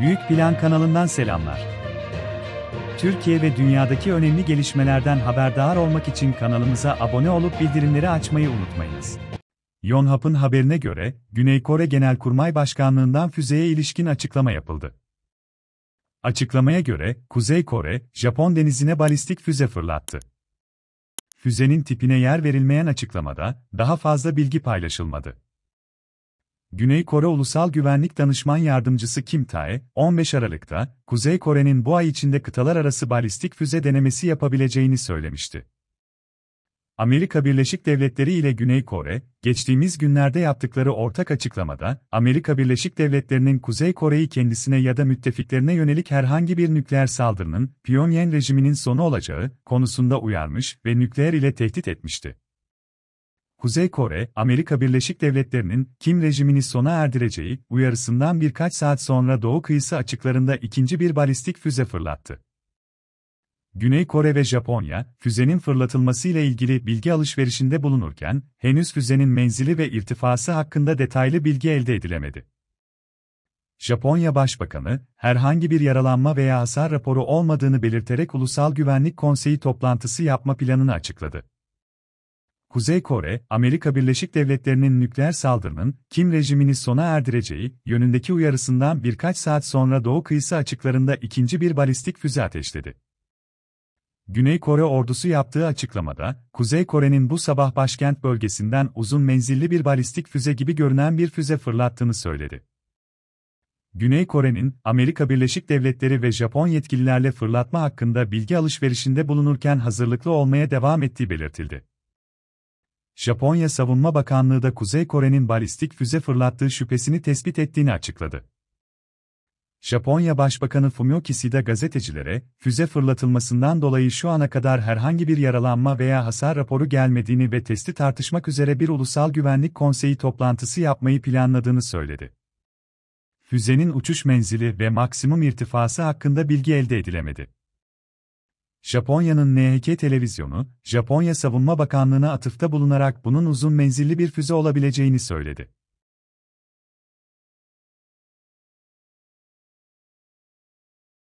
Büyük Plan kanalından selamlar. Türkiye ve dünyadaki önemli gelişmelerden haberdar olmak için kanalımıza abone olup bildirimleri açmayı unutmayınız. Yonhap'ın haberine göre, Güney Kore Genelkurmay Başkanlığından füzeye ilişkin açıklama yapıldı. Açıklamaya göre, Kuzey Kore, Japon denizine balistik füze fırlattı. Füzenin tipine yer verilmeyen açıklamada, daha fazla bilgi paylaşılmadı. Güney Kore Ulusal Güvenlik Danışman Yardımcısı Kim Tae, 15 Aralık'ta, Kuzey Kore'nin bu ay içinde kıtalar arası balistik füze denemesi yapabileceğini söylemişti. Amerika Birleşik Devletleri ile Güney Kore, geçtiğimiz günlerde yaptıkları ortak açıklamada, Amerika Birleşik Devletleri'nin Kuzey Kore'yi kendisine ya da müttefiklerine yönelik herhangi bir nükleer saldırının Pyongyang rejiminin sonu olacağı konusunda uyarmış ve nükleer ile tehdit etmişti. Kuzey Kore, Amerika Birleşik Devletleri'nin Kim rejimini sona erdireceği uyarısından birkaç saat sonra Doğu kıyısı açıklarında ikinci bir balistik füze fırlattı. Güney Kore ve Japonya, füzenin fırlatılmasıyla ilgili bilgi alışverişinde bulunurken, henüz füzenin menzili ve irtifası hakkında detaylı bilgi elde edilemedi. Japonya Başbakanı, herhangi bir yaralanma veya hasar raporu olmadığını belirterek Ulusal Güvenlik Konseyi toplantısı yapma planını açıkladı. Kuzey Kore, Amerika Birleşik Devletleri'nin nükleer saldırının Kim rejimini sona erdireceği yönündeki uyarısından birkaç saat sonra Doğu kıyısı açıklarında ikinci bir balistik füze ateşledi. Güney Kore ordusu yaptığı açıklamada, Kuzey Kore'nin bu sabah başkent bölgesinden uzun menzilli bir balistik füze gibi görünen bir füze fırlattığını söyledi. Güney Kore'nin Amerika Birleşik Devletleri ve Japon yetkililerle fırlatma hakkında bilgi alışverişinde bulunurken hazırlıklı olmaya devam ettiği belirtildi. Japonya Savunma Bakanlığı da Kuzey Kore'nin balistik füze fırlattığı şüphesini tespit ettiğini açıkladı. Japonya Başbakanı Fumio Kishida gazetecilere, füze fırlatılmasından dolayı şu ana kadar herhangi bir yaralanma veya hasar raporu gelmediğini ve testi tartışmak üzere bir ulusal güvenlik konseyi toplantısı yapmayı planladığını söyledi. Füzenin uçuş menzili ve maksimum irtifası hakkında bilgi elde edilemedi. Japonya'nın NHK televizyonu, Japonya Savunma Bakanlığı'na atıfta bulunarak bunun uzun menzilli bir füze olabileceğini söyledi.